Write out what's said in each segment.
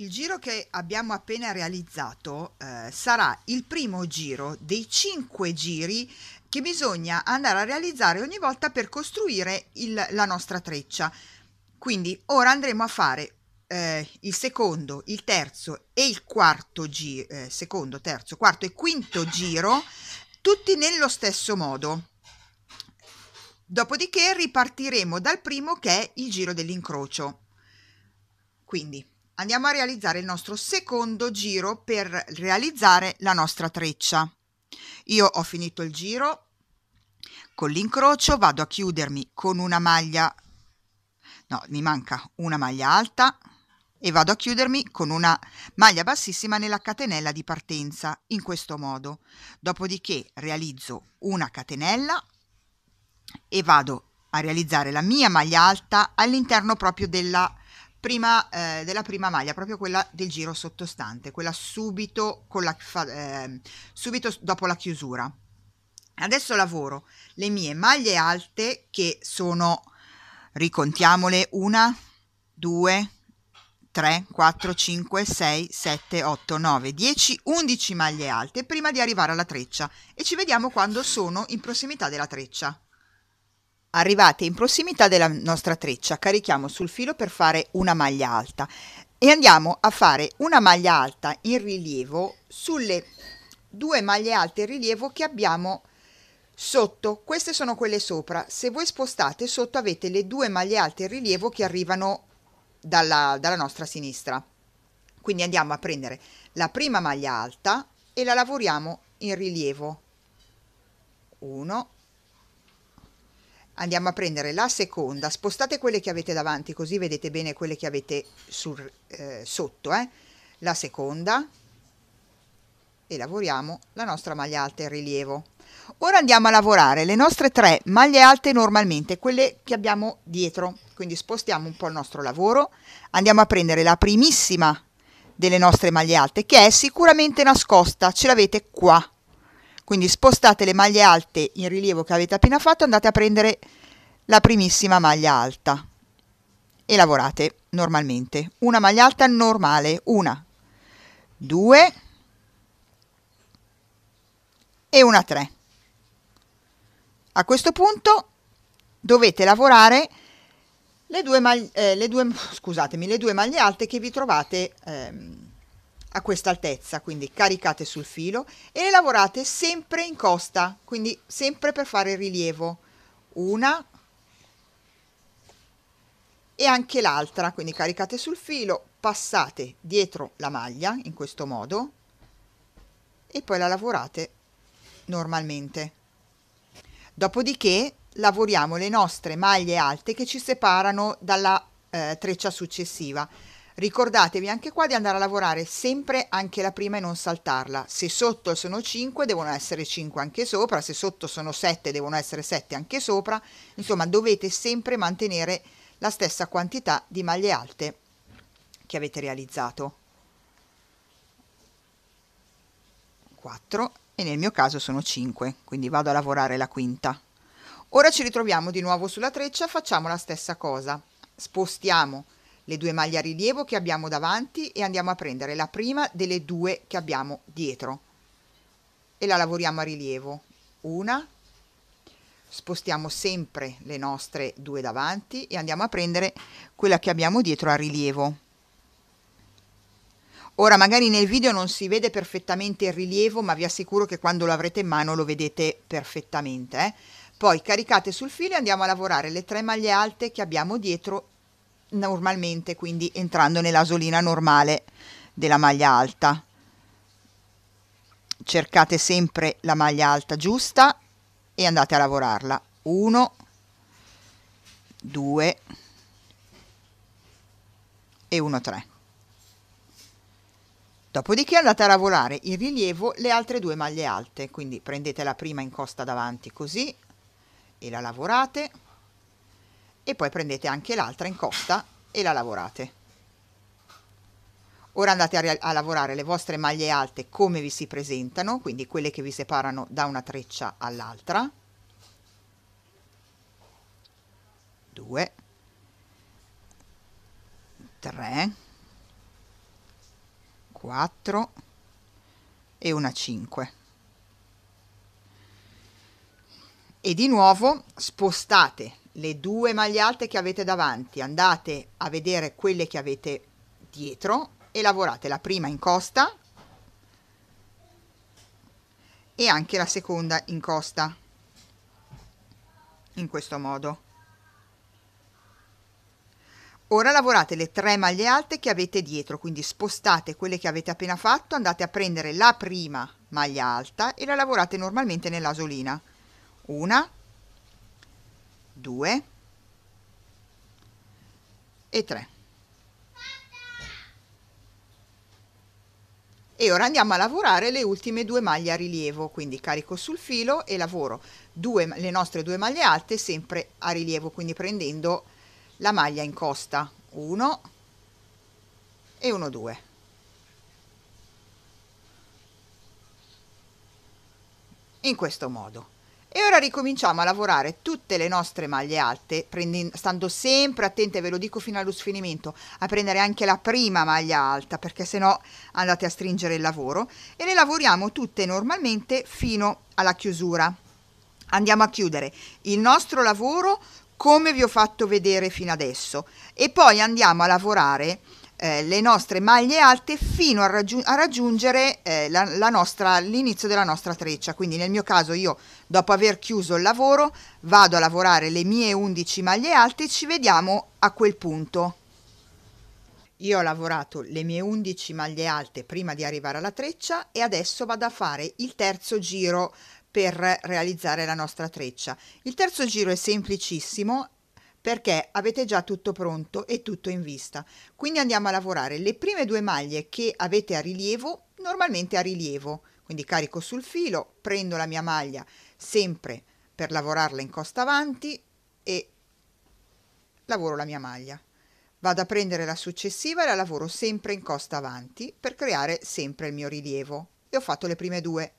il giro che abbiamo appena realizzato eh, sarà il primo giro dei cinque giri che bisogna andare a realizzare ogni volta per costruire il, la nostra treccia. Quindi ora andremo a fare eh, il secondo, il terzo e il quarto giro, eh, secondo, terzo, quarto e quinto giro, tutti nello stesso modo. Dopodiché ripartiremo dal primo che è il giro dell'incrocio. Quindi andiamo a realizzare il nostro secondo giro per realizzare la nostra treccia. Io ho finito il giro con l'incrocio, vado a chiudermi con una maglia, no mi manca una maglia alta e vado a chiudermi con una maglia bassissima nella catenella di partenza in questo modo. Dopodiché realizzo una catenella e vado a realizzare la mia maglia alta all'interno proprio della prima, eh, della prima maglia, proprio quella del giro sottostante, quella subito, la, eh, subito dopo la chiusura. Adesso lavoro le mie maglie alte che sono, ricontiamole, una, due, 3, 4, 5, 6, 7, 8, 9, 10, 11 maglie alte prima di arrivare alla treccia e ci vediamo quando sono in prossimità della treccia. Arrivate in prossimità della nostra treccia, carichiamo sul filo per fare una maglia alta e andiamo a fare una maglia alta in rilievo sulle due maglie alte in rilievo che abbiamo sotto, queste sono quelle sopra, se voi spostate sotto avete le due maglie alte in rilievo che arrivano dalla, dalla nostra sinistra. Quindi andiamo a prendere la prima maglia alta e la lavoriamo in rilievo. 1, andiamo a prendere la seconda, spostate quelle che avete davanti così vedete bene quelle che avete sul, eh, sotto, eh? la seconda e lavoriamo la nostra maglia alta in rilievo. Ora andiamo a lavorare le nostre tre maglie alte normalmente, quelle che abbiamo dietro, quindi spostiamo un po' il nostro lavoro, andiamo a prendere la primissima delle nostre maglie alte che è sicuramente nascosta, ce l'avete qua, quindi spostate le maglie alte in rilievo che avete appena fatto, andate a prendere la primissima maglia alta e lavorate normalmente. Una maglia alta normale, una, due e una tre. A questo punto dovete lavorare le due, maglie, eh, le due, scusatemi, le due maglie alte che vi trovate ehm, a questa altezza, quindi caricate sul filo e le lavorate sempre in costa, quindi sempre per fare il rilievo. Una e anche l'altra, quindi caricate sul filo, passate dietro la maglia in questo modo e poi la lavorate normalmente. Dopodiché lavoriamo le nostre maglie alte che ci separano dalla eh, treccia successiva Ricordatevi anche qua di andare a lavorare sempre anche la prima e non saltarla. Se sotto sono 5 devono essere 5 anche sopra, se sotto sono 7 devono essere 7 anche sopra. Insomma, dovete sempre mantenere la stessa quantità di maglie alte che avete realizzato. 4 e nel mio caso sono 5, quindi vado a lavorare la quinta. Ora ci ritroviamo di nuovo sulla treccia, facciamo la stessa cosa. Spostiamo le due maglie a rilievo che abbiamo davanti e andiamo a prendere la prima delle due che abbiamo dietro e la lavoriamo a rilievo una spostiamo sempre le nostre due davanti e andiamo a prendere quella che abbiamo dietro a rilievo ora magari nel video non si vede perfettamente il rilievo ma vi assicuro che quando lo avrete in mano lo vedete perfettamente eh? poi caricate sul filo e andiamo a lavorare le tre maglie alte che abbiamo dietro normalmente, quindi entrando nell'asolina normale della maglia alta. Cercate sempre la maglia alta giusta e andate a lavorarla. 1, 2 e 1, 3. Dopodiché andate a lavorare in rilievo le altre due maglie alte, quindi prendete la prima in costa davanti così e la lavorate e poi prendete anche l'altra in incosta e la lavorate. Ora andate a, a, lavorare le vostre maglie alte come vi si presentano, quindi quelle che vi separano da una treccia all'altra. 2 3 4 e una 5. E di nuovo spostate le due maglie alte che avete davanti, andate a vedere quelle che avete dietro e lavorate la prima in costa e anche la seconda in costa in questo modo ora lavorate le tre maglie alte che avete dietro quindi spostate quelle che avete appena fatto andate a prendere la prima maglia alta e la lavorate normalmente nell'asolina una 2 e 3 e ora andiamo a lavorare le ultime due maglie a rilievo quindi carico sul filo e lavoro due, le nostre due maglie alte sempre a rilievo quindi prendendo la maglia in costa 1 e 1 2 in questo modo e ora ricominciamo a lavorare tutte le nostre maglie alte, prendendo, stando sempre attente, ve lo dico fino allo sfinimento, a prendere anche la prima maglia alta, perché se no andate a stringere il lavoro, e le lavoriamo tutte normalmente fino alla chiusura. Andiamo a chiudere il nostro lavoro come vi ho fatto vedere fino adesso e poi andiamo a lavorare eh, le nostre maglie alte fino a, raggiung- a raggiungere eh, l'inizio della nostra treccia. Quindi nel mio caso io Dopo aver chiuso il lavoro vado a lavorare le mie 11 maglie alte e ci vediamo a quel punto. Io ho lavorato le mie 11 maglie alte prima di arrivare alla treccia e adesso vado a fare il terzo giro per realizzare la nostra treccia. Il terzo giro è semplicissimo perché avete già tutto pronto e tutto in vista. Quindi andiamo a lavorare le prime due maglie che avete a rilievo, normalmente a rilievo. Quindi carico sul filo, prendo la mia maglia sempre per lavorarla in costa avanti e lavoro la mia maglia. Vado a prendere la successiva e la lavoro sempre in costa avanti per creare sempre il mio rilievo. E ho fatto le prime due.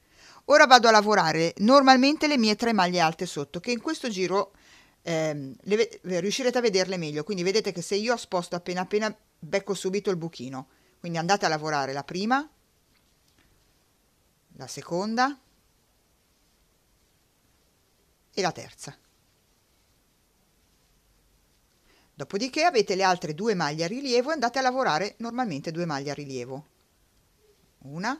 Ora vado a lavorare normalmente le mie tre maglie alte sotto, che in questo giro eh, le, riuscirete a vederle meglio. Quindi vedete che se io sposto appena appena becco subito il buchino. Quindi andate a lavorare la prima, la seconda, e la terza. Dopodiché avete le altre due maglie a rilievo e andate a lavorare normalmente due maglie a rilievo. Una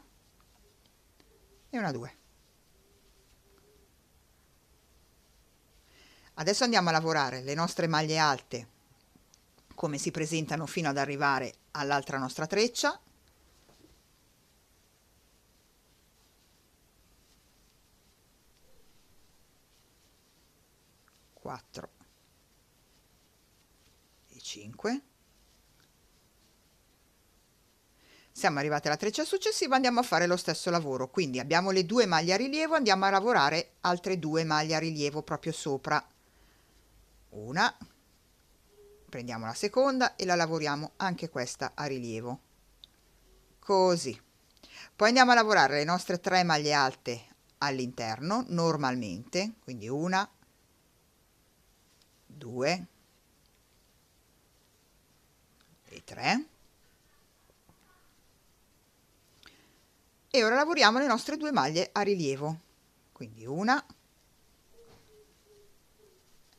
e una due. Adesso andiamo a lavorare le nostre maglie alte come si presentano fino ad arrivare all'altra nostra treccia 4 e 5 siamo arrivati alla treccia successiva andiamo a fare lo stesso lavoro quindi abbiamo le due maglie a rilievo andiamo a lavorare altre due maglie a rilievo proprio sopra una prendiamo la seconda e la lavoriamo anche questa a rilievo così poi andiamo a lavorare le nostre tre maglie alte all'interno normalmente quindi una 2 e 3 e ora lavoriamo le nostre due maglie a rilievo quindi una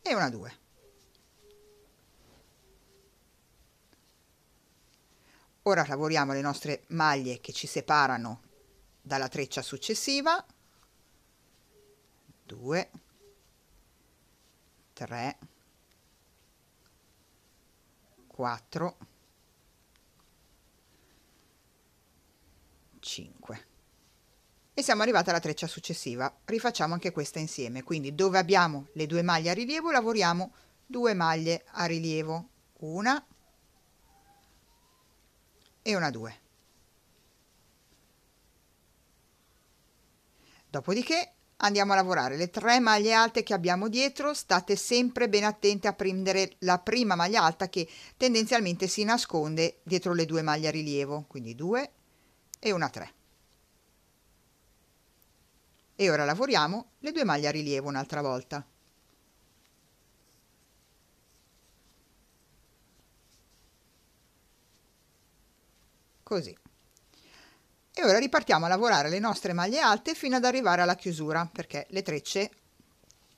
e una 2 ora lavoriamo le nostre maglie che ci separano dalla treccia successiva 2 3 4 5 e siamo arrivati alla treccia successiva rifacciamo anche questa insieme quindi dove abbiamo le due maglie a rilievo lavoriamo due maglie a rilievo una e una 2 dopodiché andiamo a lavorare le tre maglie alte che abbiamo dietro state sempre ben attenti a prendere la prima maglia alta che tendenzialmente si nasconde dietro le due maglie a rilievo quindi 2 e una 3 e ora lavoriamo le due maglie a rilievo un'altra volta così e ora ripartiamo a lavorare le nostre maglie alte fino ad arrivare alla chiusura, perché le trecce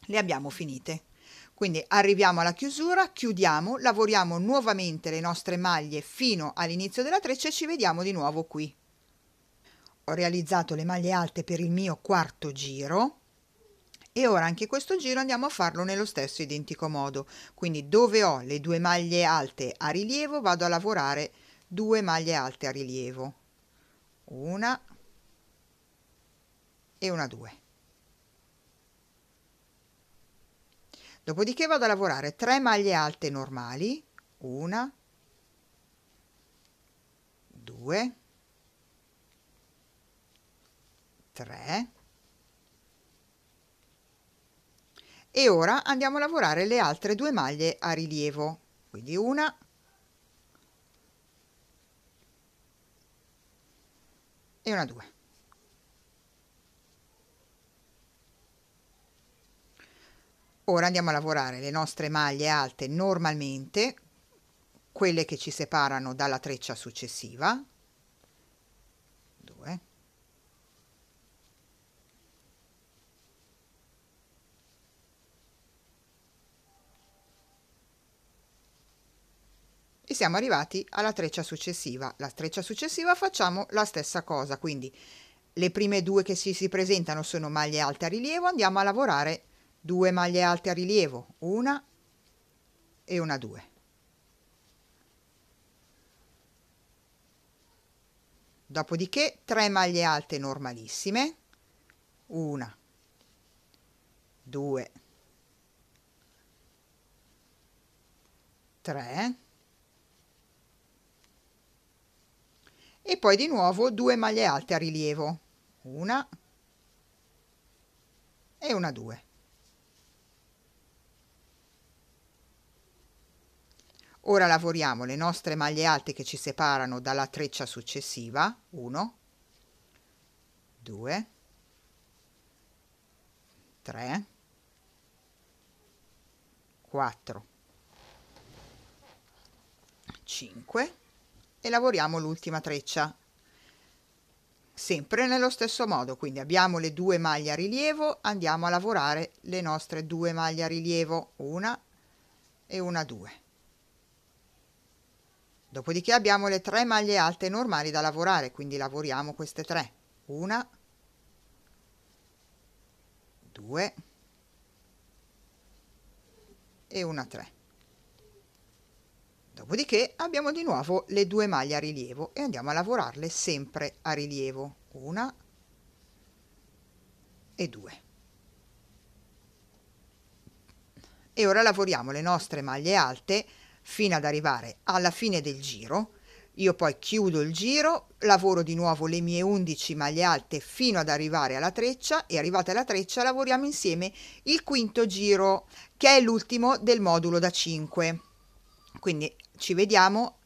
le abbiamo finite. Quindi arriviamo alla chiusura, chiudiamo, lavoriamo nuovamente le nostre maglie fino all'inizio della treccia e ci vediamo di nuovo qui. Ho realizzato le maglie alte per il mio quarto giro e ora anche questo giro andiamo a farlo nello stesso identico modo. Quindi dove ho le due maglie alte a rilievo vado a lavorare due maglie alte a rilievo una e una 2 dopodiché vado a lavorare 3 maglie alte normali una 2 3 e ora andiamo a lavorare le altre due maglie a rilievo quindi una e una 2. Ora andiamo a lavorare le nostre maglie alte normalmente, quelle che ci separano dalla treccia successiva, siamo arrivati alla treccia successiva. La treccia successiva facciamo la stessa cosa, quindi le prime due che si, si presentano sono maglie alte a rilievo, andiamo a lavorare due maglie alte a rilievo, una e una due. Dopodiché 3 maglie alte normalissime, una, due, tre. e poi di nuovo due maglie alte a rilievo, una e una due Ora lavoriamo le nostre maglie alte che ci separano dalla treccia successiva, 1, 2, 3, 4, 5, e lavoriamo l'ultima treccia sempre nello stesso modo quindi abbiamo le due maglie a rilievo andiamo a lavorare le nostre due maglie a rilievo una e una due dopodiché abbiamo le tre maglie alte normali da lavorare quindi lavoriamo queste tre una due e una tre Dopodiché abbiamo di nuovo le due maglie a rilievo e andiamo a lavorarle sempre a rilievo, una e due. E ora lavoriamo le nostre maglie alte fino ad arrivare alla fine del giro. Io poi chiudo il giro, lavoro di nuovo le mie 11 maglie alte fino ad arrivare alla treccia e arrivata alla treccia lavoriamo insieme il quinto giro che è l'ultimo del modulo da 5. Quindi ci vediamo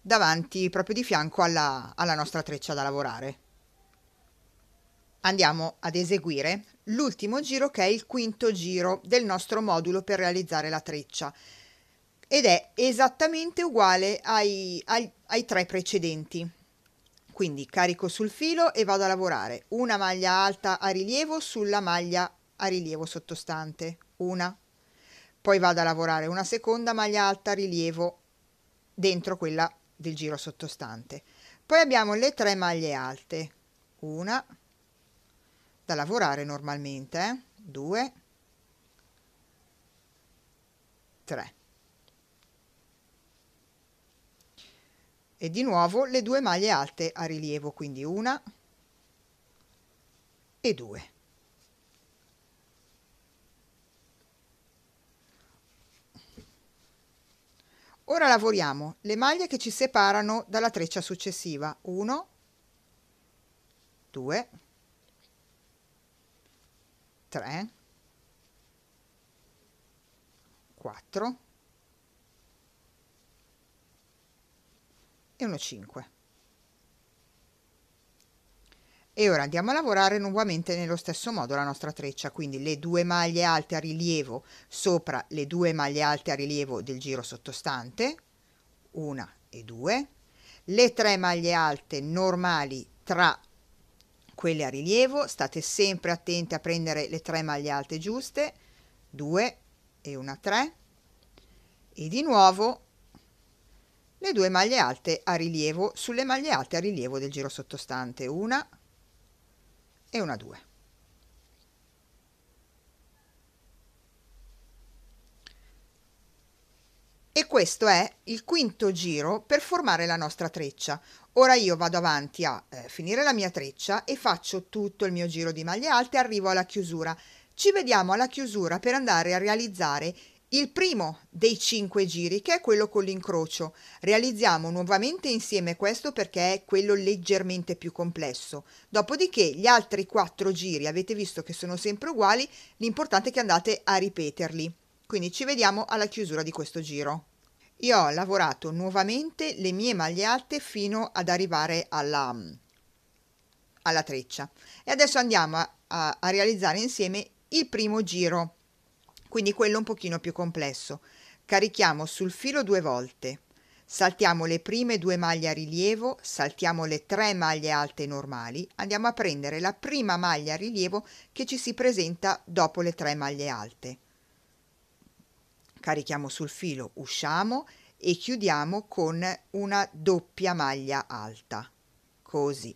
davanti, proprio di fianco alla, alla nostra treccia da lavorare. Andiamo ad eseguire l'ultimo giro che è il quinto giro del nostro modulo per realizzare la treccia ed è esattamente uguale ai, ai, ai tre precedenti. Quindi carico sul filo e vado a lavorare una maglia alta a rilievo sulla maglia a rilievo sottostante, una, poi vado a lavorare una seconda maglia alta a rilievo dentro quella del giro sottostante. Poi abbiamo le tre maglie alte, una da lavorare normalmente, eh? due, tre. E di nuovo le due maglie alte a rilievo, quindi una e due. Ora lavoriamo le maglie che ci separano dalla treccia successiva. 1, 2, 3, 4 e 1, 5. E ora andiamo a lavorare nuovamente nello stesso modo la nostra treccia, quindi le due maglie alte a rilievo sopra le due maglie alte a rilievo del giro sottostante, una e due, le tre maglie alte normali tra quelle a rilievo, state sempre attenti a prendere le tre maglie alte giuste, due e una tre, e di nuovo le due maglie alte a rilievo sulle maglie alte a rilievo del giro sottostante, una e una 2. E questo è il quinto giro per formare la nostra treccia. Ora io vado avanti a eh, finire la mia treccia e faccio tutto il mio giro di maglie alte e arrivo alla chiusura. Ci vediamo alla chiusura per andare a realizzare il primo dei cinque giri, che è quello con l'incrocio, realizziamo nuovamente insieme questo perché è quello leggermente più complesso. Dopodiché gli altri quattro giri, avete visto che sono sempre uguali, l'importante è che andate a ripeterli. Quindi ci vediamo alla chiusura di questo giro. Io ho lavorato nuovamente le mie maglie alte fino ad arrivare alla, alla treccia. E adesso andiamo a, a, a realizzare insieme il primo giro quindi quello un pochino più complesso. Carichiamo sul filo due volte. Saltiamo le prime due maglie a rilievo, saltiamo le tre maglie alte normali, andiamo a prendere la prima maglia a rilievo che ci si presenta dopo le tre maglie alte. Carichiamo sul filo, usciamo e chiudiamo con una doppia maglia alta. Così.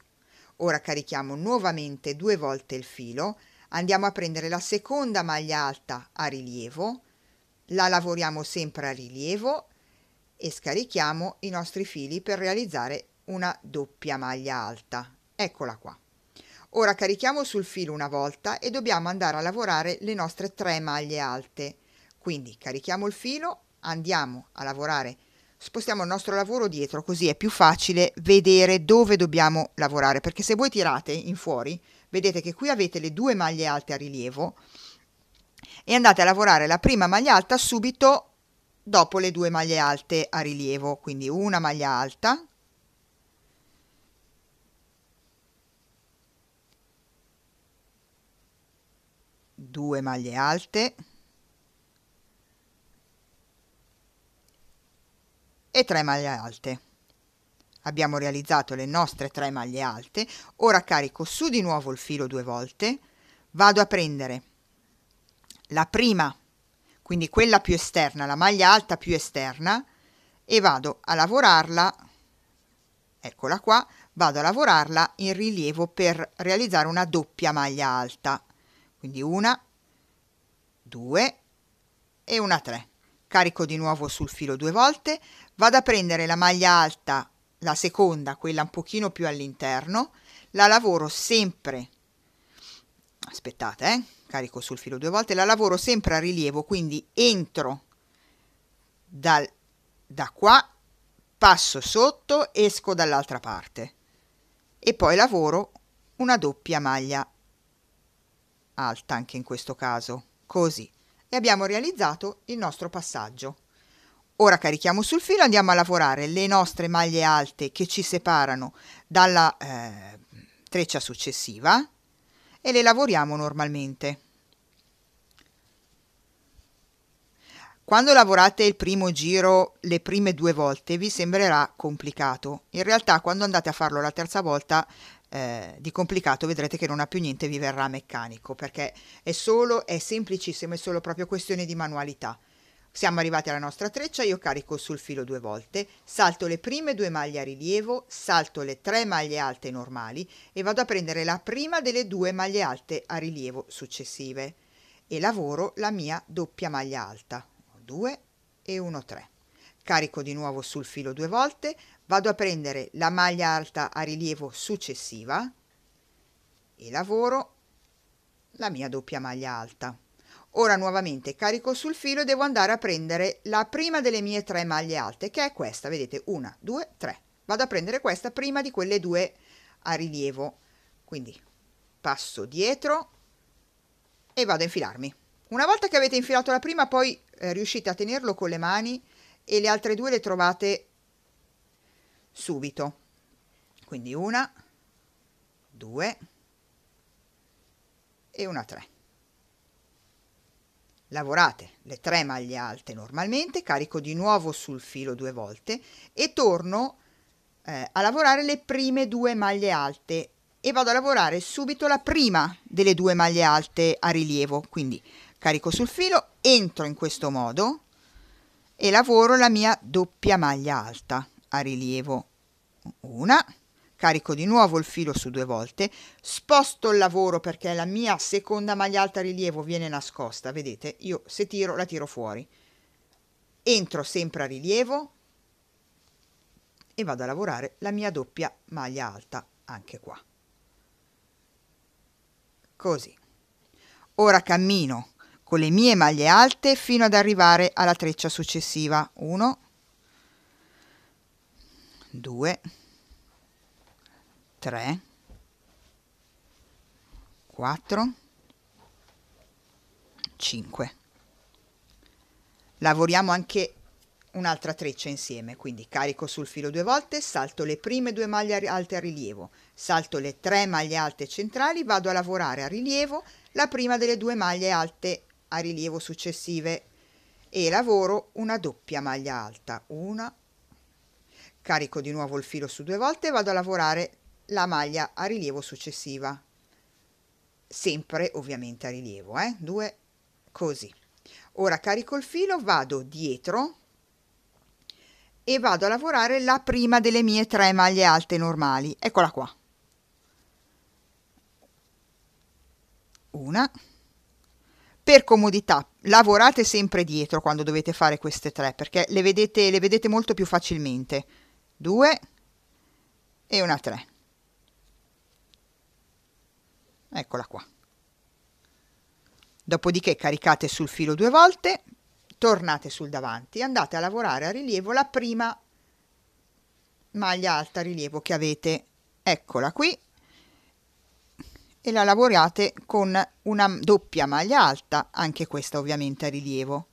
Ora carichiamo nuovamente due volte il filo, Andiamo a prendere la seconda maglia alta a rilievo, la lavoriamo sempre a rilievo e scarichiamo i nostri fili per realizzare una doppia maglia alta. Eccola qua. Ora carichiamo sul filo una volta e dobbiamo andare a lavorare le nostre tre maglie alte. Quindi carichiamo il filo, andiamo a lavorare, spostiamo il nostro lavoro dietro così è più facile vedere dove dobbiamo lavorare perché se voi tirate in fuori vedete che qui avete le due maglie alte a rilievo e andate a lavorare la prima maglia alta subito dopo le due maglie alte a rilievo, quindi una maglia alta due maglie alte e tre maglie alte abbiamo realizzato le nostre tre maglie alte, ora carico su di nuovo il filo due volte, vado a prendere la prima, quindi quella più esterna, la maglia alta più esterna, e vado a lavorarla, eccola qua, vado a lavorarla in rilievo per realizzare una doppia maglia alta, quindi una, due e una tre. Carico di nuovo sul filo due volte, vado a prendere la maglia alta la seconda, quella un pochino più all'interno, la lavoro sempre, aspettate, eh? carico sul filo due volte, la lavoro sempre a rilievo, quindi entro dal, da qua, passo sotto, esco dall'altra parte e poi lavoro una doppia maglia alta anche in questo caso, così, e abbiamo realizzato il nostro passaggio. Ora carichiamo sul filo, andiamo a lavorare le nostre maglie alte che ci separano dalla eh, treccia successiva e le lavoriamo normalmente. Quando lavorate il primo giro le prime due volte vi sembrerà complicato, in realtà quando andate a farlo la terza volta eh, di complicato vedrete che non ha più niente, vi verrà meccanico perché è solo, è semplicissimo, è solo proprio questione di manualità. Siamo arrivati alla nostra treccia, io carico sul filo due volte, salto le prime due maglie a rilievo, salto le tre maglie alte normali e vado a prendere la prima delle due maglie alte a rilievo successive e lavoro la mia doppia maglia alta, 2 e 1 3. Carico di nuovo sul filo due volte, vado a prendere la maglia alta a rilievo successiva e lavoro la mia doppia maglia alta. Ora nuovamente carico sul filo e devo andare a prendere la prima delle mie tre maglie alte, che è questa, vedete, una, due, tre. Vado a prendere questa prima di quelle due a rilievo. Quindi passo dietro e vado a infilarmi. Una volta che avete infilato la prima, poi eh, riuscite a tenerlo con le mani e le altre due le trovate subito. Quindi una, due e una tre. Lavorate le tre maglie alte normalmente, carico di nuovo sul filo due volte e torno eh, a lavorare le prime due maglie alte e vado a lavorare subito la prima delle due maglie alte a rilievo, quindi carico sul filo, entro in questo modo e lavoro la mia doppia maglia alta a rilievo. Una, carico di nuovo il filo su due volte, sposto il lavoro perché la mia seconda maglia alta rilievo viene nascosta, vedete, io se tiro la tiro fuori, entro sempre a rilievo e vado a lavorare la mia doppia maglia alta anche qua. Così. Ora cammino con le mie maglie alte fino ad arrivare alla treccia successiva. 1, 2, 3. 3 4 5 lavoriamo anche un'altra treccia insieme quindi carico sul filo due volte salto le prime due maglie alte a rilievo salto le tre maglie alte centrali vado a lavorare a rilievo la prima delle due maglie alte a rilievo successive e lavoro una doppia maglia alta una carico di nuovo il filo su due volte vado a lavorare la maglia a rilievo successiva sempre ovviamente a rilievo eh? due così ora carico il filo vado dietro e vado a lavorare la prima delle mie tre maglie alte normali eccola qua una per comodità lavorate sempre dietro quando dovete fare queste tre perché le vedete, le vedete molto più facilmente due e una tre Eccola qua. Dopodiché caricate sul filo due volte, tornate sul davanti e andate a lavorare a rilievo la prima maglia alta rilievo che avete. Eccola qui. E la lavorate con una doppia maglia alta, anche questa ovviamente a rilievo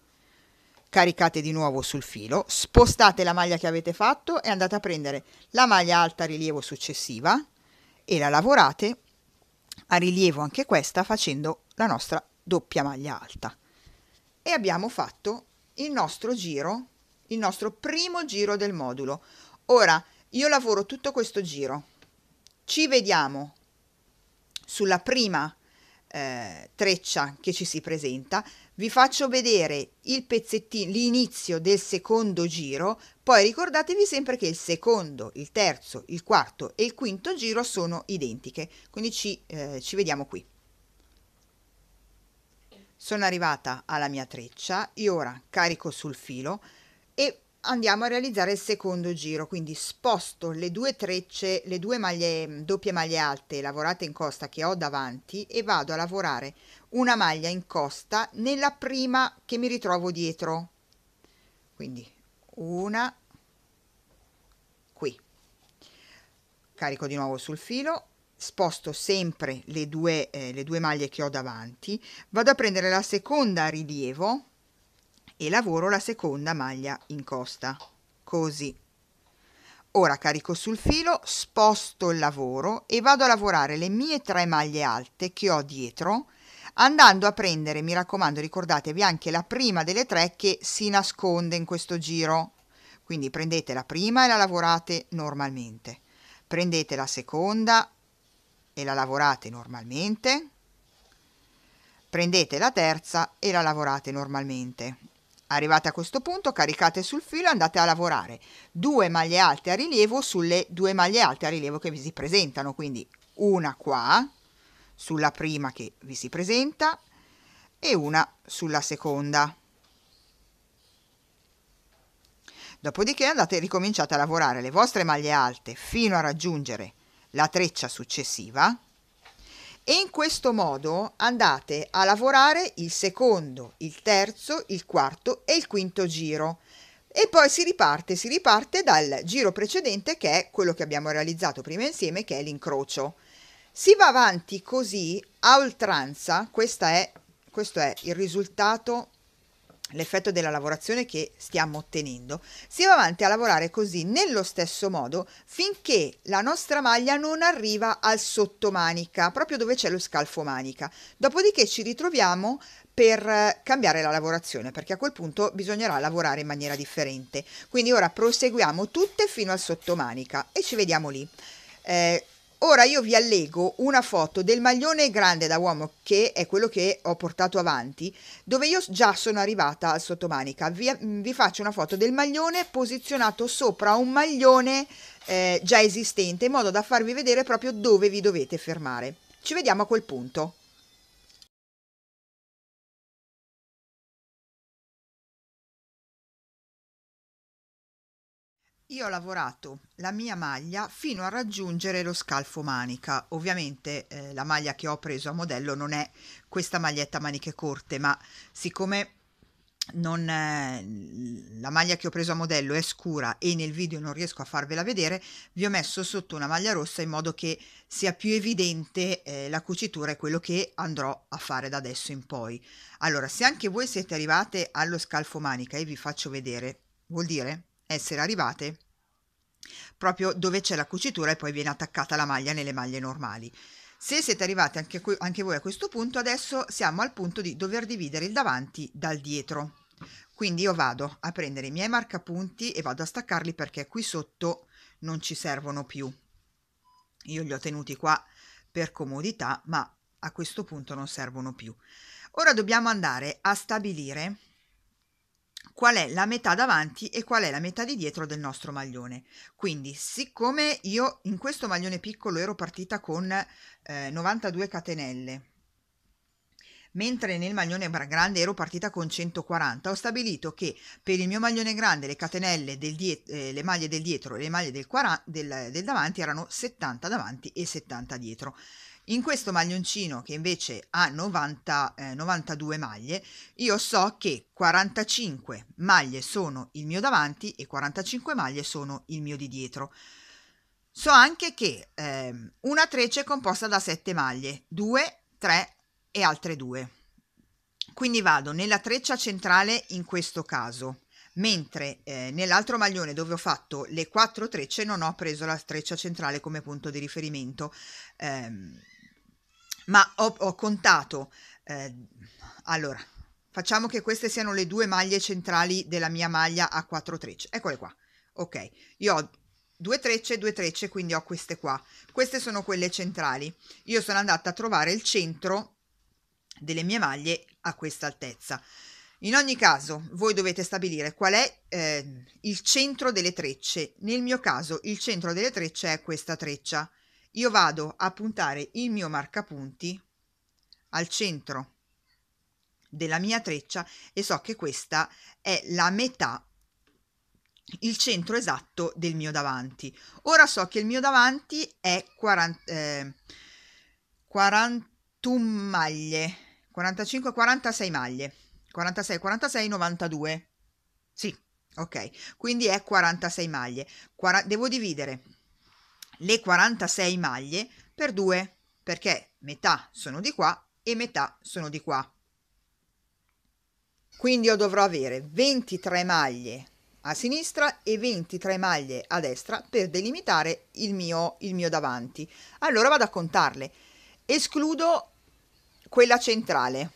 caricate di nuovo sul filo, spostate la maglia che avete fatto e andate a prendere la maglia alta rilievo successiva e la lavorate a rilievo anche questa facendo la nostra doppia maglia alta. E abbiamo fatto il nostro giro, il nostro primo giro del modulo. Ora io lavoro tutto questo giro. Ci vediamo sulla prima eh, treccia che ci si presenta vi faccio vedere il pezzettino, l'inizio del secondo giro, poi ricordatevi sempre che il secondo, il terzo, il quarto e il quinto giro sono identiche, quindi ci, eh, ci vediamo qui. Sono arrivata alla mia treccia, io ora carico sul filo e andiamo a realizzare il secondo giro, quindi sposto le due trecce, le due maglie, doppie maglie alte lavorate in costa che ho davanti e vado a lavorare una maglia in costa nella prima che mi ritrovo dietro. Quindi una qui. Carico di nuovo sul filo, sposto sempre le due, eh, le due maglie che ho davanti, vado a prendere la seconda rilievo e lavoro la seconda maglia in costa così ora carico sul filo sposto il lavoro e vado a lavorare le mie tre maglie alte che ho dietro andando a prendere mi raccomando ricordatevi anche la prima delle tre che si nasconde in questo giro quindi prendete la prima e la lavorate normalmente prendete la seconda e la lavorate normalmente prendete la terza e la lavorate normalmente Arrivate a questo punto, caricate sul filo e andate a lavorare due maglie alte a rilievo sulle due maglie alte a rilievo che vi si presentano, quindi una qua sulla prima che vi si presenta e una sulla seconda. Dopodiché andate ricominciate a lavorare le vostre maglie alte fino a raggiungere la treccia successiva e in questo modo andate a lavorare il secondo, il terzo, il quarto e il quinto giro. E poi si riparte, si riparte dal giro precedente che è quello che abbiamo realizzato prima insieme, che è l'incrocio. Si va avanti così a oltranza, è, questo è il risultato l'effetto della lavorazione che stiamo ottenendo, si va avanti a lavorare così nello stesso modo finché la nostra maglia non arriva al sottomanica, proprio dove c'è lo scalfo manica. Dopodiché ci ritroviamo per eh, cambiare la lavorazione perché a quel punto bisognerà lavorare in maniera differente quindi ora proseguiamo tutte fino al sottomanica e ci vediamo lì eh, Ora io vi allego una foto del maglione grande da uomo che è quello che ho portato avanti, dove io già sono arrivata al sottomanica. Vi, mm, vi faccio una foto del maglione posizionato sopra un maglione eh, già esistente in modo da farvi vedere proprio dove vi dovete fermare. Ci vediamo a quel punto. Io ho lavorato la mia maglia fino a raggiungere lo scalfo manica. Ovviamente eh, la maglia che ho preso a modello non è questa maglietta maniche corte, ma siccome non, eh, la maglia che ho preso a modello è scura e nel video non riesco a farvela vedere, vi ho messo sotto una maglia rossa in modo che sia più evidente eh, la cucitura e quello che andrò a fare da adesso in poi. Allora, se anche voi siete arrivate allo scalfo manica e vi faccio vedere, vuol dire essere arrivate proprio dove c'è la cucitura e poi viene attaccata la maglia nelle maglie normali. Se siete arrivati anche, anche voi a questo punto, adesso siamo al punto di dover dividere il davanti dal dietro. Quindi io vado a prendere i miei marcapunti e vado a staccarli perché qui sotto non ci servono più. Io li ho tenuti qua per comodità, ma a questo punto non servono più. Ora dobbiamo andare a stabilire qual è la metà davanti e qual è la metà di dietro del nostro maglione. Quindi siccome io in questo maglione piccolo ero partita con eh, 92 catenelle, mentre nel maglione grande ero partita con 140, ho stabilito che per il mio maglione grande le catenelle, del diet- eh, le maglie del dietro e le maglie del, 40, del, del davanti erano 70 davanti e 70 dietro. In questo maglioncino che invece ha 90, eh, 92 maglie, io so che 45 maglie sono il mio davanti e 45 maglie sono il mio di dietro. So anche che eh, una treccia è composta da 7 maglie, 2, 3 e altre 2. Quindi vado nella treccia centrale in questo caso, mentre eh, nell'altro maglione dove ho fatto le 4 trecce non ho preso la treccia centrale come punto di riferimento. Ehm, ma ho, ho contato, eh, allora, facciamo che queste siano le due maglie centrali della mia maglia a quattro trecce, eccole qua, ok, io ho due trecce, due trecce, quindi ho queste qua, queste sono quelle centrali, io sono andata a trovare il centro delle mie maglie a questa altezza. In ogni caso, voi dovete stabilire qual è eh, il centro delle trecce. Nel mio caso, il centro delle trecce è questa treccia io vado a puntare il mio marcapunti al centro della mia treccia e so che questa è la metà il centro esatto del mio davanti ora so che il mio davanti è 40, eh, 41 maglie 45 46 maglie 46 46 92 sì ok quindi è 46 maglie Quara- devo dividere le 46 maglie per due, perché metà sono di qua e metà sono di qua. Quindi io dovrò avere 23 maglie a sinistra e 23 maglie a destra per delimitare il mio, il mio davanti. Allora vado a contarle. Escludo quella centrale.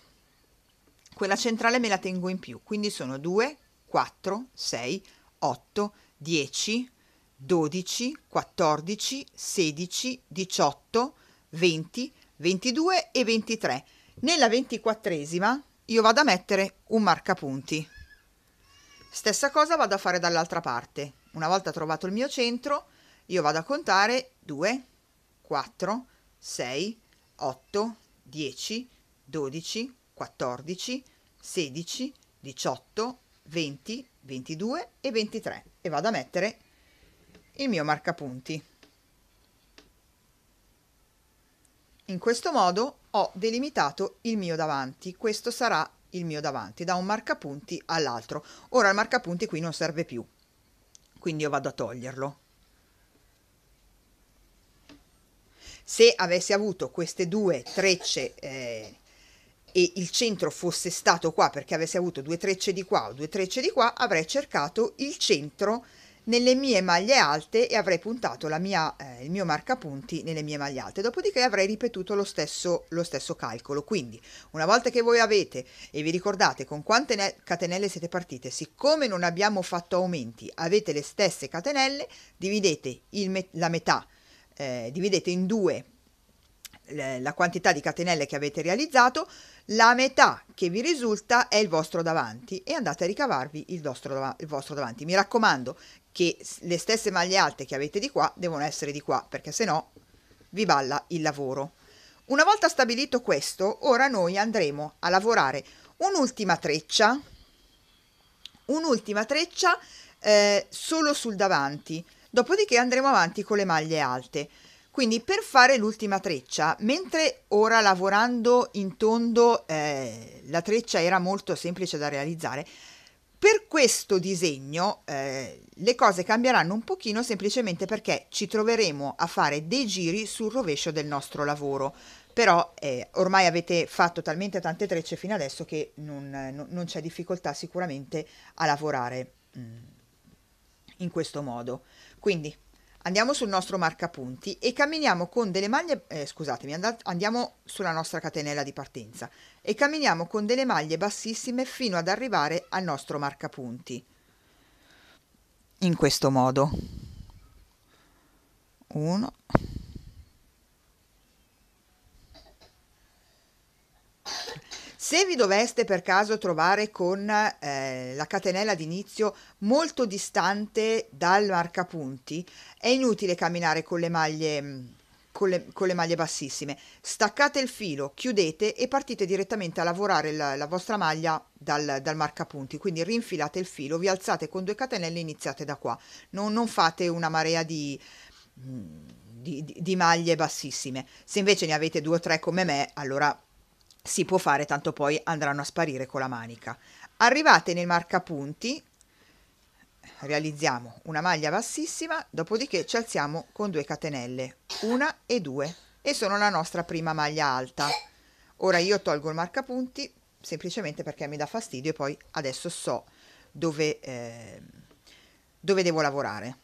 Quella centrale me la tengo in più, quindi sono 2, 4, 6, 8, 10, 12, 14, 16, 18, 20, 22 e 23. Nella ventiquattresima io vado a mettere un marcapunti. Stessa cosa vado a fare dall'altra parte. Una volta trovato il mio centro, io vado a contare 2, 4, 6, 8, 10, 12, 14, 16, 18, 20, 22 e 23 e vado a mettere il mio marcapunti. In questo modo ho delimitato il mio davanti, questo sarà il mio davanti, da un marcapunti all'altro. Ora il marcapunti qui non serve più, quindi io vado a toglierlo. Se avessi avuto queste due trecce eh, e il centro fosse stato qua perché avessi avuto due trecce di qua o due trecce di qua, avrei cercato il centro nelle mie maglie alte e avrei puntato mia, eh, il mio marcapunti nelle mie maglie alte, dopodiché avrei ripetuto lo stesso, lo stesso calcolo. Quindi una volta che voi avete e vi ricordate con quante catenelle siete partite, siccome non abbiamo fatto aumenti, avete le stesse catenelle, dividete met la metà, eh, dividete in due la quantità di catenelle che avete realizzato, la metà che vi risulta è il vostro davanti e andate a ricavarvi il vostro, il vostro davanti. Mi raccomando, che le stesse maglie alte che avete di qua devono essere di qua, perché se no vi balla il lavoro. Una volta stabilito questo, ora noi andremo a lavorare un'ultima treccia, un'ultima treccia eh, solo sul davanti, dopodiché andremo avanti con le maglie alte. Quindi per fare l'ultima treccia, mentre ora lavorando in tondo eh, la treccia era molto semplice da realizzare, per questo disegno eh, le cose cambieranno un pochino semplicemente perché ci troveremo a fare dei giri sul rovescio del nostro lavoro. Però eh, ormai avete fatto talmente tante trecce fino adesso che non, non c'è difficoltà sicuramente a lavorare mh, mm, in questo modo. Quindi andiamo sul nostro marcapunti e camminiamo con delle maglie, eh, scusatemi, and- andiamo sulla nostra catenella di partenza e camminiamo con delle maglie bassissime fino ad arrivare al nostro marcapunti. In questo modo. 1 Se vi doveste per caso trovare con eh, la catenella d'inizio molto distante dal marcapunti, è inutile camminare con le maglie mm, con le, con le, maglie bassissime. Staccate il filo, chiudete e partite direttamente a lavorare la, la vostra maglia dal, dal, marcapunti. Quindi rinfilate il filo, vi alzate con due catenelle e iniziate da qua. Non, non fate una marea di, mm, di, di maglie bassissime. Se invece ne avete due o tre come me, allora si può fare, tanto poi andranno a sparire con la manica. Arrivate nel marcapunti, realizziamo una maglia bassissima, dopodiché ci alziamo con due catenelle, una e due, e sono la nostra prima maglia alta. Ora io tolgo il marcapunti semplicemente perché mi dà fastidio e poi adesso so dove, eh, dove devo lavorare.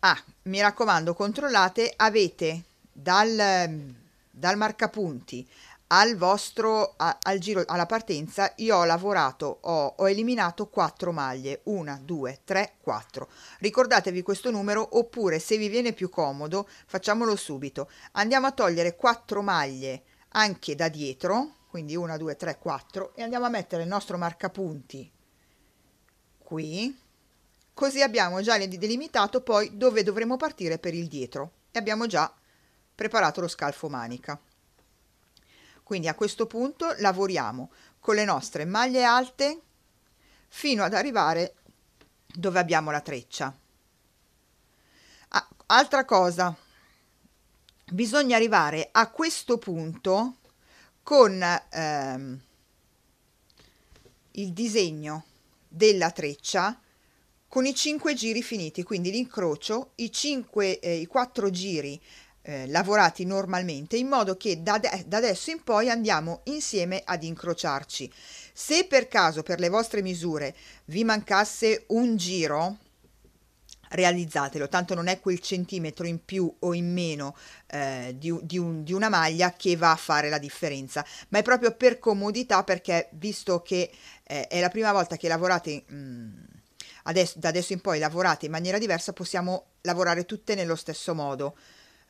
Ah, mi raccomando, controllate, avete dal dal marcapunti al vostro a, al giro alla partenza io ho lavorato ho, ho eliminato 4 maglie 1 2 3 4 ricordatevi questo numero oppure se vi viene più comodo facciamolo subito andiamo a togliere 4 maglie anche da dietro quindi 1 2 3 4 e andiamo a mettere il nostro marcapunti qui così abbiamo già delimitato poi dove dovremo partire per il dietro e abbiamo già preparato lo scalfo manica. Quindi a questo punto lavoriamo con le nostre maglie alte fino ad arrivare dove abbiamo la treccia. Ah, altra cosa, bisogna arrivare a questo punto con ehm, il disegno della treccia con i 5 giri finiti, quindi l'incrocio, i, 5, eh, i 4 giri eh, lavorati normalmente in modo che da, de- da adesso in poi andiamo insieme ad incrociarci. Se per caso per le vostre misure vi mancasse un giro, realizzatelo, tanto non è quel centimetro in più o in meno eh, di, di, un, di, una maglia che va a fare la differenza, ma è proprio per comodità perché visto che eh, è la prima volta che lavorate mh, mm, adesso, da adesso in poi lavorate in maniera diversa, possiamo lavorare tutte nello stesso modo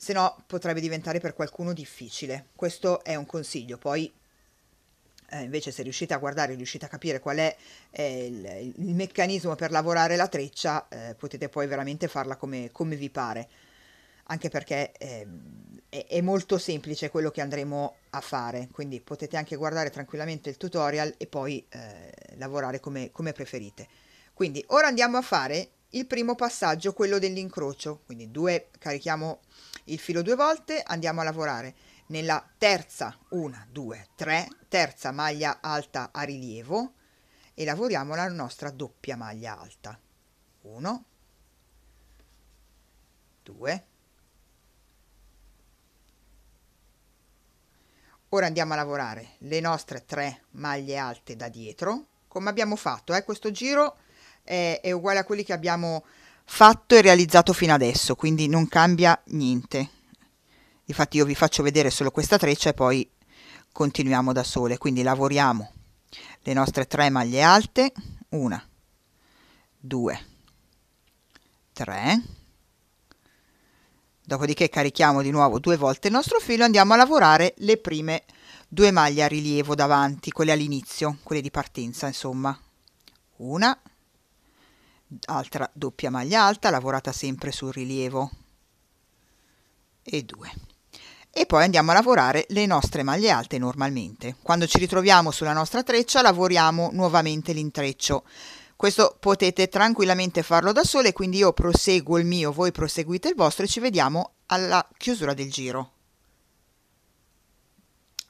se no potrebbe diventare per qualcuno difficile. Questo è un consiglio, poi eh, invece se riuscite a guardare, riuscite a capire qual è eh, il, il, meccanismo per lavorare la treccia, eh, potete poi veramente farla come, come vi pare, anche perché ehm, è, è molto semplice quello che andremo a fare, quindi potete anche guardare tranquillamente il tutorial e poi eh, lavorare come, come preferite. Quindi ora andiamo a fare il primo passaggio, quello dell'incrocio, quindi due carichiamo il filo due volte andiamo a lavorare nella terza 1 2 3 terza maglia alta a rilievo e lavoriamo la nostra doppia maglia alta 1 2 ora andiamo a lavorare le nostre tre maglie alte da dietro come abbiamo fatto eh? questo giro è, è uguale a quelli che abbiamo fatto e realizzato fino adesso, quindi non cambia niente. Infatti io vi faccio vedere solo questa treccia e poi continuiamo da sole, quindi lavoriamo le nostre tre maglie alte, una, due, tre, dopodiché carichiamo di nuovo due volte il nostro filo e andiamo a lavorare le prime due maglie a rilievo davanti, quelle all'inizio, quelle di partenza insomma, una, altra doppia maglia alta lavorata sempre sul rilievo e 2 e poi andiamo a lavorare le nostre maglie alte normalmente quando ci ritroviamo sulla nostra treccia lavoriamo nuovamente l'intreccio questo potete tranquillamente farlo da sole quindi io proseguo il mio voi proseguite il vostro e ci vediamo alla chiusura del giro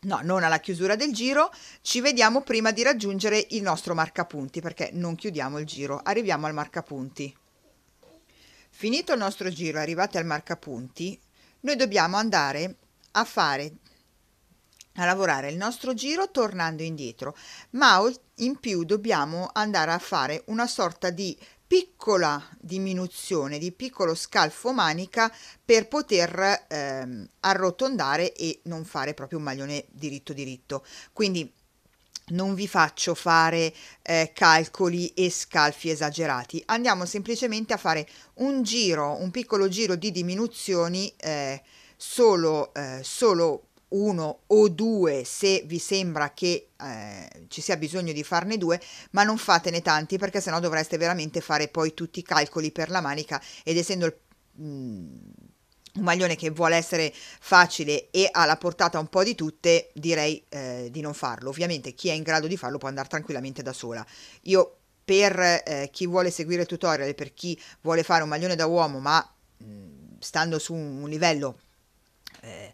No, non alla chiusura del giro, ci vediamo prima di raggiungere il nostro marcapunti perché non chiudiamo il giro, arriviamo al marcapunti. Finito il nostro giro, arrivati al marcapunti, noi dobbiamo andare a fare a lavorare il nostro giro tornando indietro, ma in più dobbiamo andare a fare una sorta di piccola diminuzione, di piccolo scalfo manica per poter ehm, arrotondare e non fare proprio un maglione diritto diritto. Quindi non vi faccio fare eh, calcoli e scalfi esagerati, andiamo semplicemente a fare un giro, un piccolo giro di diminuzioni eh, solo, eh, solo uno o due se vi sembra che eh, ci sia bisogno di farne due, ma non fatene tanti perché sennò dovreste veramente fare poi tutti i calcoli per la manica ed essendo il, mm, un maglione che vuole essere facile e alla portata un po' di tutte, direi eh, di non farlo. Ovviamente chi è in grado di farlo può andare tranquillamente da sola. Io per eh, chi vuole seguire il tutorial, per chi vuole fare un maglione da uomo, ma mh, mm, stando su un, un livello eh,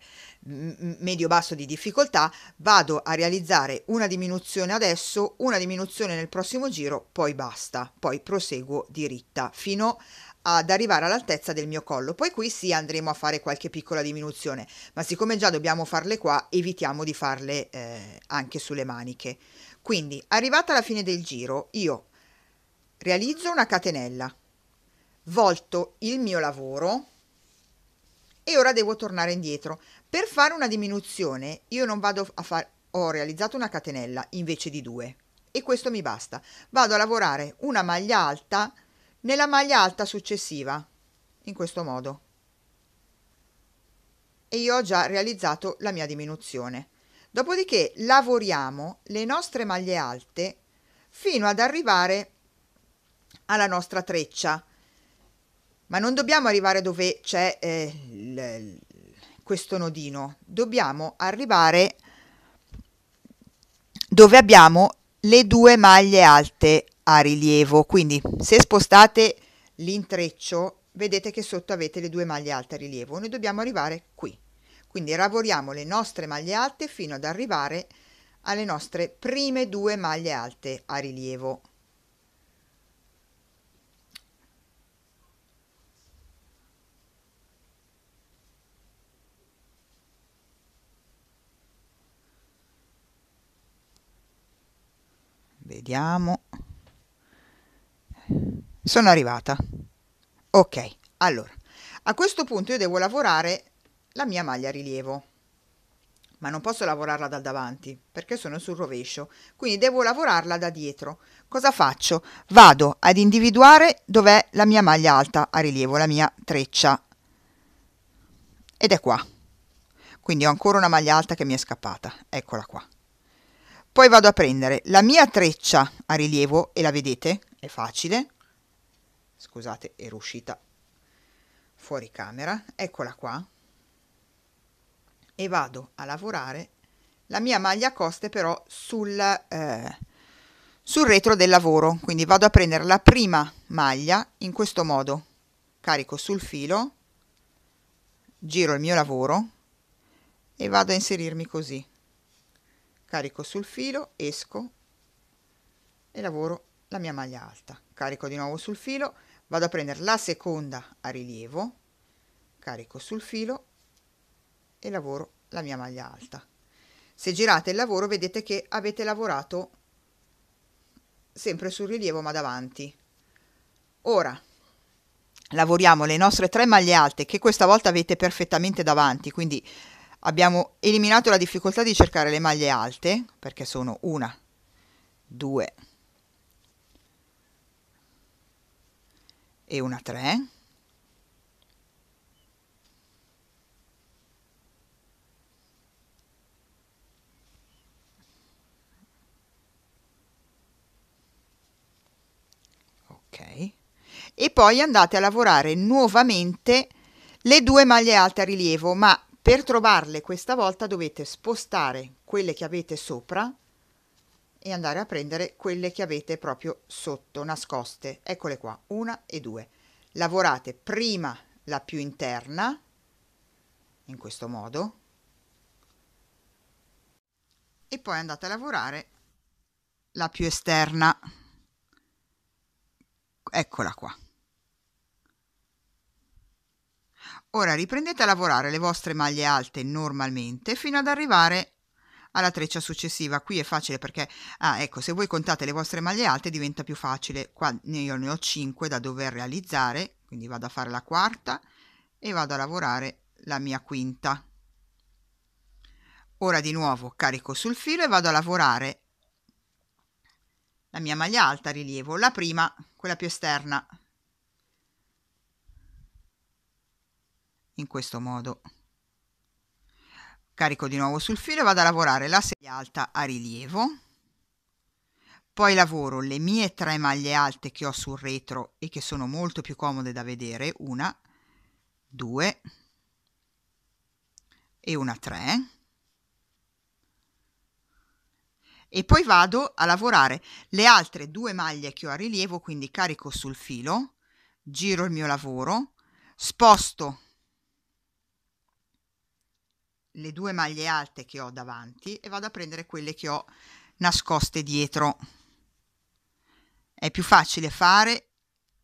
medio-basso di difficoltà, vado a realizzare una diminuzione adesso, una diminuzione nel prossimo giro, poi basta, poi proseguo diritta fino ad arrivare all'altezza del mio collo. Poi qui sì andremo a fare qualche piccola diminuzione, ma siccome già dobbiamo farle qua, evitiamo di farle eh, anche sulle maniche. Quindi, arrivata alla fine del giro, io realizzo una catenella, volto il mio lavoro e ora devo tornare indietro. Per fare una diminuzione io non vado a fare, ho realizzato una catenella invece di due e questo mi basta. Vado a lavorare una maglia alta nella maglia alta successiva, in questo modo. E io ho già realizzato la mia diminuzione. Dopodiché lavoriamo le nostre maglie alte fino ad arrivare alla nostra treccia. Ma non dobbiamo arrivare dove c'è eh, questo nodino, dobbiamo arrivare dove abbiamo le due maglie alte a rilievo, quindi se spostate l'intreccio vedete che sotto avete le due maglie alte a rilievo, noi dobbiamo arrivare qui, quindi lavoriamo le nostre maglie alte fino ad arrivare alle nostre prime due maglie alte a rilievo. vediamo sono arrivata ok allora a questo punto io devo lavorare la mia maglia rilievo ma non posso lavorarla dal davanti perché sono sul rovescio quindi devo lavorarla da dietro cosa faccio vado ad individuare dov'è la mia maglia alta a rilievo la mia treccia ed è qua quindi ho ancora una maglia alta che mi è scappata eccola qua poi vado a prendere la mia treccia a rilievo e la vedete? È facile. Scusate, ero uscita fuori camera. Eccola qua. E vado a lavorare la mia maglia a coste però sul, eh, sul retro del lavoro. Quindi vado a prendere la prima maglia in questo modo. Carico sul filo, giro il mio lavoro e vado a inserirmi così carico sul filo, esco e lavoro la mia maglia alta. Carico di nuovo sul filo, vado a prendere la seconda a rilievo, carico sul filo e lavoro la mia maglia alta. Se girate il lavoro vedete che avete lavorato sempre sul rilievo ma davanti. Ora lavoriamo le nostre tre maglie alte che questa volta avete perfettamente davanti, quindi Abbiamo eliminato la difficoltà di cercare le maglie alte, perché sono una, due e una tre. Ok. E poi andate a lavorare nuovamente le due maglie alte a rilievo, ma per trovarle questa volta dovete spostare quelle che avete sopra e andare a prendere quelle che avete proprio sotto, nascoste. Eccole qua, una e due. Lavorate prima la più interna, in questo modo, e poi andate a lavorare la più esterna. Eccola qua. Ora riprendete a lavorare le vostre maglie alte normalmente fino ad arrivare alla treccia successiva. Qui è facile perché, ah, ecco, se voi contate le vostre maglie alte diventa più facile. Qua io ne ho 5 da dover realizzare, quindi vado a fare la quarta e vado a lavorare la mia quinta. Ora di nuovo carico sul filo e vado a lavorare la mia maglia alta, rilievo, la prima, quella più esterna, in questo modo. Carico di nuovo sul filo e vado a lavorare la sedia alta a rilievo, poi lavoro le mie tre maglie alte che ho sul retro e che sono molto più comode da vedere, una, due e una tre. e poi vado a lavorare le altre due maglie che ho a rilievo, quindi carico sul filo, giro il mio lavoro, sposto le due maglie alte che ho davanti e vado a prendere quelle che ho nascoste dietro. È più facile fare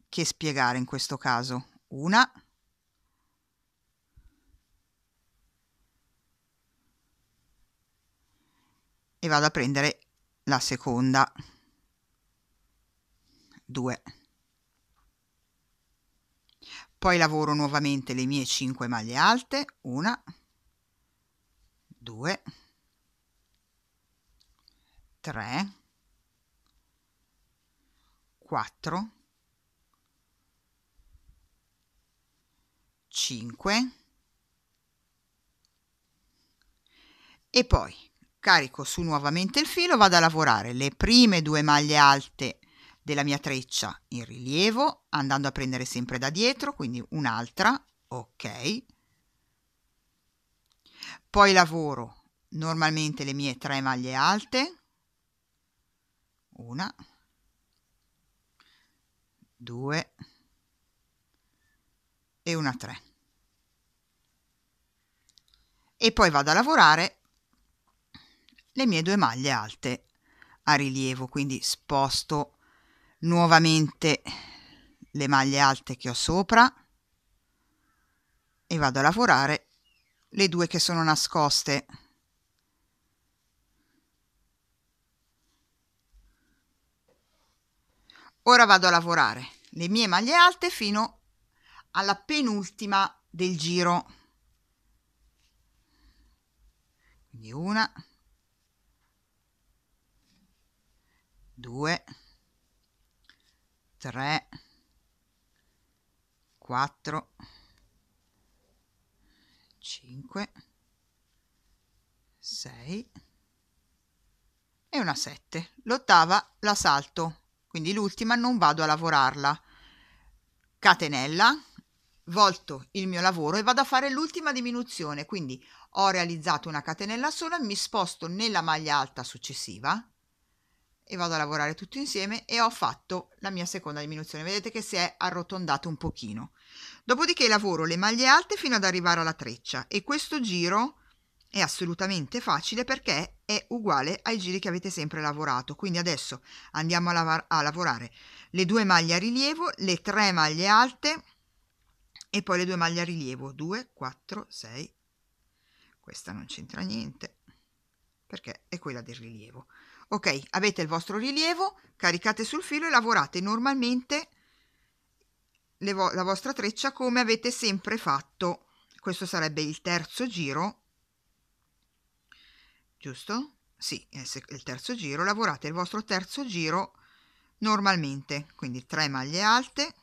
che spiegare in questo caso. Una e vado a prendere la seconda. Due. Poi lavoro nuovamente le mie 5 maglie alte, una 2 3 4 5 e poi carico su nuovamente il filo vado a lavorare le prime due maglie alte della mia treccia in rilievo andando a prendere sempre da dietro quindi un'altra ok poi lavoro normalmente le mie tre maglie alte, una, due e una tre. E poi vado a lavorare le mie due maglie alte a rilievo, quindi sposto nuovamente le maglie alte che ho sopra e vado a lavorare le due che sono nascoste. Ora vado a lavorare le mie maglie alte fino alla penultima del giro. Quindi una, due, tre, quattro. 5 6 e una 7 l'ottava la salto quindi l'ultima non vado a lavorarla catenella volto il mio lavoro e vado a fare l'ultima diminuzione quindi ho realizzato una catenella sola mi sposto nella maglia alta successiva e vado a lavorare tutto insieme e ho fatto la mia seconda diminuzione vedete che si è arrotondato un pochino Dopodiché lavoro le maglie alte fino ad arrivare alla treccia e questo giro è assolutamente facile perché è uguale ai giri che avete sempre lavorato. Quindi adesso andiamo a, lav a lavorare le due maglie a rilievo, le tre maglie alte e poi le due maglie a rilievo. 2, 4, 6. Questa non c'entra niente perché è quella del rilievo. Ok, avete il vostro rilievo, caricate sul filo e lavorate normalmente vo- la vostra treccia come avete sempre fatto. Questo sarebbe il terzo giro, giusto? Sì, il, sec- il terzo giro. Lavorate il vostro terzo giro normalmente, quindi tre maglie alte,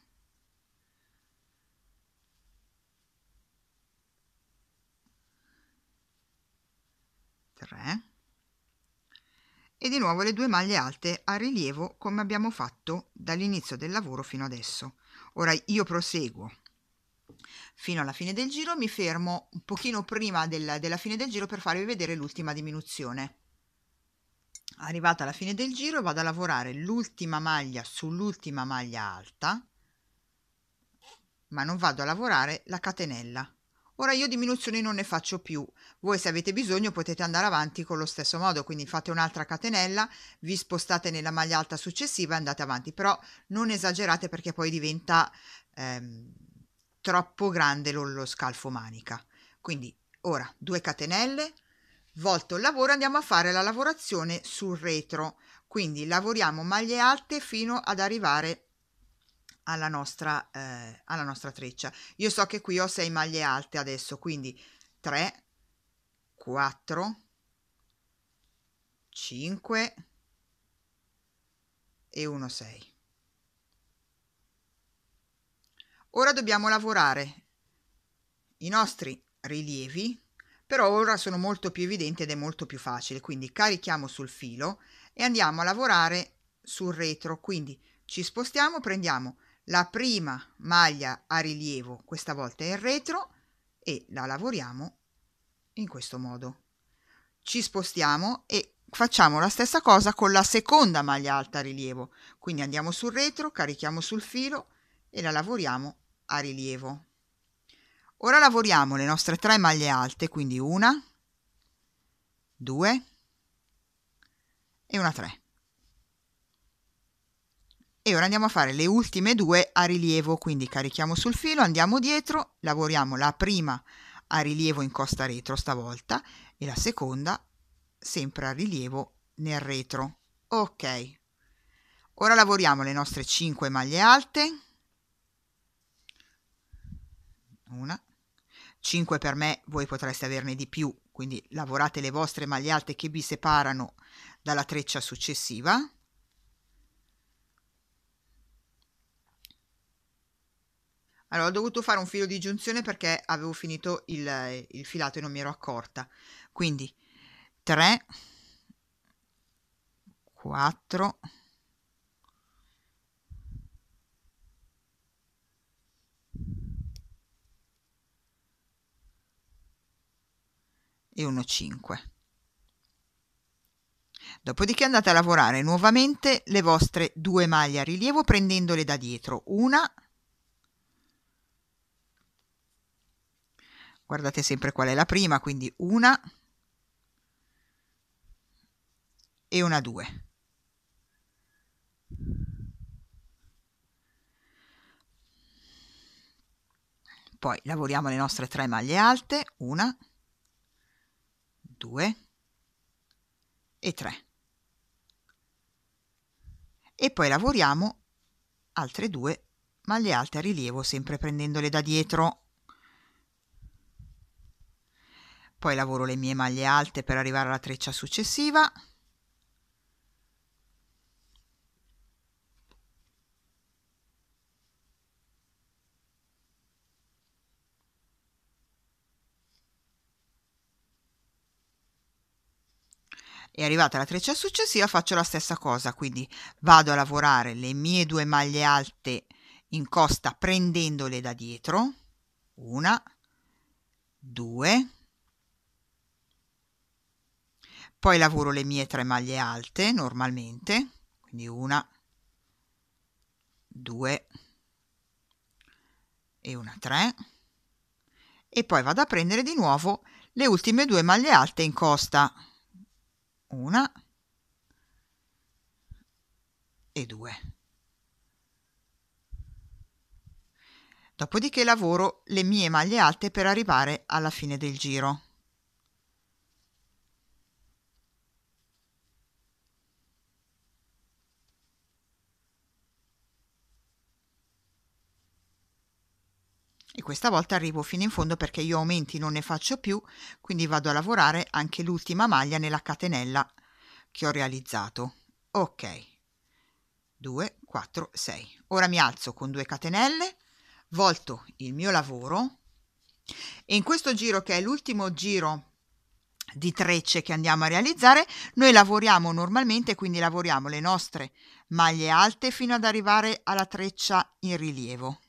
e di nuovo le due maglie alte a rilievo come abbiamo fatto dall'inizio del lavoro fino adesso. Ora io proseguo fino alla fine del giro, mi fermo un pochino prima della, della fine del giro per farvi vedere l'ultima diminuzione. Arrivata alla fine del giro vado a lavorare l'ultima maglia sull'ultima maglia alta, ma non vado a lavorare la catenella Ora io diminuzioni non ne faccio più, voi se avete bisogno potete andare avanti con lo stesso modo, quindi fate un'altra catenella, vi spostate nella maglia alta successiva e andate avanti, però non esagerate perché poi diventa ehm, troppo grande lo, lo scalfo manica. Quindi ora due catenelle, volto il lavoro andiamo a fare la lavorazione sul retro, quindi lavoriamo maglie alte fino ad arrivare alla nostra, eh, alla nostra treccia. Io so che qui ho 6 maglie alte adesso, quindi 3, 4, 5 e 1, 6. Ora dobbiamo lavorare i nostri rilievi, però ora sono molto più evidenti ed è molto più facile, quindi carichiamo sul filo e andiamo a lavorare sul retro, quindi ci spostiamo, prendiamo la prima maglia a rilievo, questa volta è in retro, e la lavoriamo in questo modo. Ci spostiamo e facciamo la stessa cosa con la seconda maglia alta a rilievo. Quindi andiamo sul retro, carichiamo sul filo e la lavoriamo a rilievo. Ora lavoriamo le nostre tre maglie alte, quindi una, due e una tre e ora andiamo a fare le ultime due a rilievo, quindi carichiamo sul filo, andiamo dietro, lavoriamo la prima a rilievo in costa retro stavolta e la seconda sempre a rilievo nel retro. Ok, ora lavoriamo le nostre 5 maglie alte, una, 5 per me, voi potreste averne di più, quindi lavorate le vostre maglie alte che vi separano dalla treccia successiva Allora ho dovuto fare un filo di giunzione perché avevo finito il, il filato e non mi ero accorta. Quindi 3, 4, 1,5. Dopodiché andate a lavorare nuovamente le vostre due maglie a rilievo prendendole da dietro, una guardate sempre qual è la prima, quindi una e una 2. Poi lavoriamo le nostre tre maglie alte, una, due e tre. E poi lavoriamo altre due maglie alte a rilievo, sempre prendendole da dietro. poi lavoro le mie maglie alte per arrivare alla treccia successiva e arrivata alla treccia successiva faccio la stessa cosa quindi vado a lavorare le mie due maglie alte in costa prendendole da dietro una due poi lavoro le mie tre maglie alte normalmente quindi una due e una tre, e poi vado a prendere di nuovo le ultime due maglie alte in costa una e due dopodiché lavoro le mie maglie alte per arrivare alla fine del giro e questa volta arrivo fino in fondo perché io aumenti non ne faccio più, quindi vado a lavorare anche l'ultima maglia nella catenella che ho realizzato. Ok, 2, 4, 6. Ora mi alzo con due catenelle, volto il mio lavoro e in questo giro che è l'ultimo giro di trecce che andiamo a realizzare, noi lavoriamo normalmente, quindi lavoriamo le nostre maglie alte fino ad arrivare alla treccia in rilievo.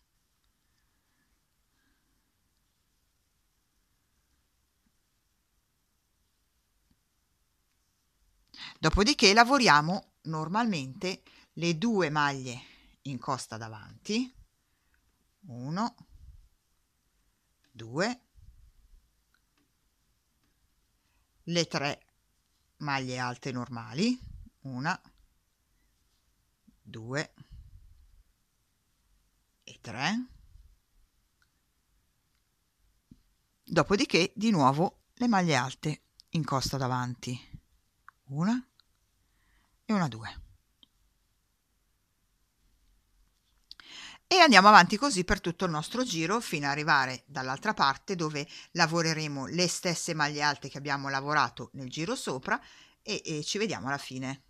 Dopodiché lavoriamo normalmente le due maglie in costa davanti, 1, 2, le tre maglie alte normali, 1, 2 e 3. Dopodiché di nuovo le maglie alte in costa davanti, 1, e una 2. E andiamo avanti così per tutto il nostro giro fino ad arrivare dall'altra parte dove lavoreremo le stesse maglie alte che abbiamo lavorato nel giro sopra e, e ci vediamo alla fine.